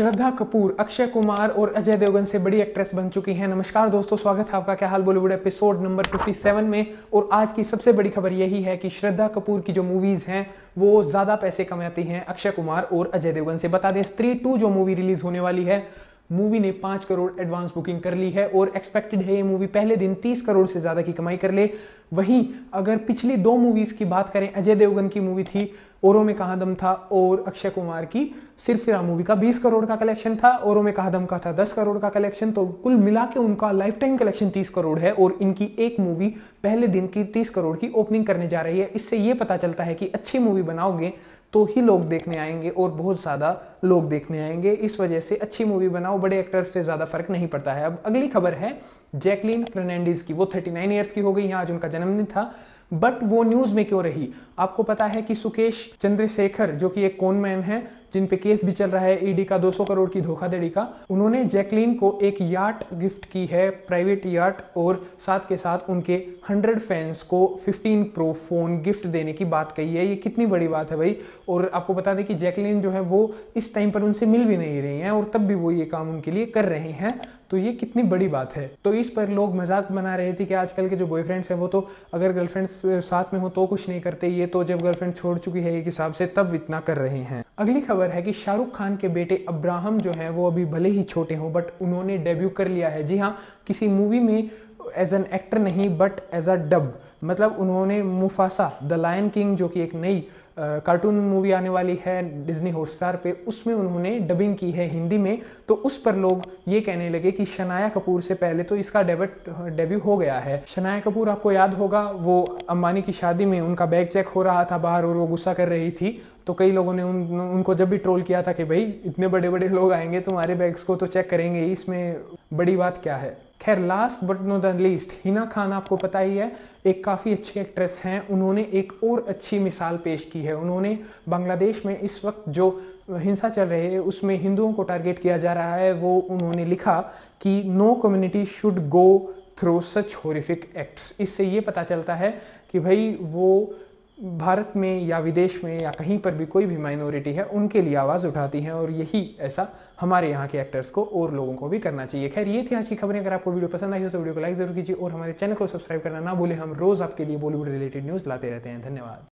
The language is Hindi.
श्रद्धा कपूर अक्षय कुमार और अजय देवगन से बड़ी एक्ट्रेस बन चुकी हैं नमस्कार दोस्तों स्वागत है आपका क्या हाल बॉलीवुड एपिसोड नंबर 57 में और आज की सबसे बड़ी खबर यही है कि श्रद्धा कपूर की जो मूवीज हैं वो ज्यादा पैसे कमाती हैं अक्षय कुमार और अजय देवगन से बता दें स्त्री टू जो मूवी रिलीज होने वाली है मूवी ने पांच करोड़ एडवांस बुकिंग कर ली है और एक्सपेक्टेड है ये मूवी पहले दिन तीस करोड़ से ज्यादा की कमाई कर ले वहीं अगर पिछली दो मूवीज की बात करें अजय देवगन की मूवी थी औरों में कहा दम था और अक्षय कुमार की सिर्फ फिर मूवी का 20 करोड़ का कलेक्शन था औरों में कहा दम का था 10 करोड़ का कलेक्शन तो कुल मिला के उनका लाइफ टाइम कलेक्शन 30 करोड़ है और इनकी एक मूवी पहले दिन की 30 करोड़ की ओपनिंग करने जा रही है इससे ये पता चलता है कि अच्छी मूवी बनाओगे तो ही लोग देखने आएंगे और बहुत ज़्यादा लोग देखने आएंगे इस वजह से अच्छी मूवी बनाओ बड़े एक्टर से ज़्यादा फर्क नहीं पड़ता है अब अगली खबर है जैकलिन फर्नांडीज की वो 39 इयर्स की हो गई हैं आज उनका जन्मदिन था बट वो न्यूज में क्यों रही आपको पता है कि सुकेश चंद्रशेखर जो कि एक कोनमैन है जिन पे केस भी चल रहा है ईडी e का 200 करोड़ की धोखाधड़ी का उन्होंने जैकलीन को एक याट गिफ्ट की है प्राइवेट याट और साथ के साथ उनके 100 फैंस को 15 प्रो फोन गिफ्ट देने की बात कही है ये कितनी बड़ी बात है भाई और आपको बता दें कि जैकलीन जो है वो इस टाइम पर उनसे मिल भी नहीं रही हैं और तब भी वो ये काम उनके लिए कर रहे हैं तो ये कितनी बड़ी बात है तो इस पर लोग मजाक बना रहे थे कि आजकल के जो बॉयफ्रेंड्स हैं वो तो अगर गर्लफ्रेंड्स साथ में हो तो कुछ नहीं करते ये तो जब गर्लफ्रेंड छोड़ चुकी है एक हिसाब से तब इतना कर रहे हैं अगली खबर है कि शाहरुख खान के बेटे अब्राहम जो हैं वो अभी भले ही छोटे हों बट उन्होंने डेब्यू कर लिया है जी हाँ किसी मूवी में एज एन एक्टर नहीं बट एज अ डब मतलब उन्होंने मुफासा द लायन किंग जो कि एक नई कार्टून मूवी आने वाली है डिज्नी हॉटस्टार पे उसमें उन्होंने डबिंग की है हिंदी में तो उस पर लोग ये कहने लगे कि शनाया कपूर से पहले तो इसका डेबट डेब्यू हो गया है शनाया कपूर आपको याद होगा वो अंबानी की शादी में उनका बैग चेक हो रहा था बाहर और वो गुस्सा कर रही थी तो कई लोगों ने उन उनको जब भी ट्रोल किया था कि भाई इतने बड़े बड़े लोग आएंगे तुम्हारे बैग्स को तो चेक करेंगे ही इसमें बड़ी बात क्या है खैर last but no the least Hina Khan आपको पता ही है एक काफ़ी अच्छी एक्ट्रेस हैं उन्होंने एक और अच्छी मिसाल पेश की है उन्होंने बांग्लादेश में इस वक्त जो हिंसा चल रही है उसमें हिंदुओं को टारगेट किया जा रहा है वो उन्होंने लिखा कि no community should go through such horrific acts इससे ये पता चलता है कि भाई वो भारत में या विदेश में या कहीं पर भी कोई भी माइनॉरिटी है उनके लिए आवाज़ उठाती हैं और यही ऐसा हमारे यहाँ के एक्टर्स को और लोगों को भी करना चाहिए खैर ये थी आज की खबरें अगर आपको वीडियो पसंद आई हो तो वीडियो को लाइक जरूर कीजिए और हमारे चैनल को सब्सक्राइब करना ना भूलें हम रोज़ आपके लिए बॉलीवुड रिलेटेड न्यूज़ लाते रहते हैं धन्यवाद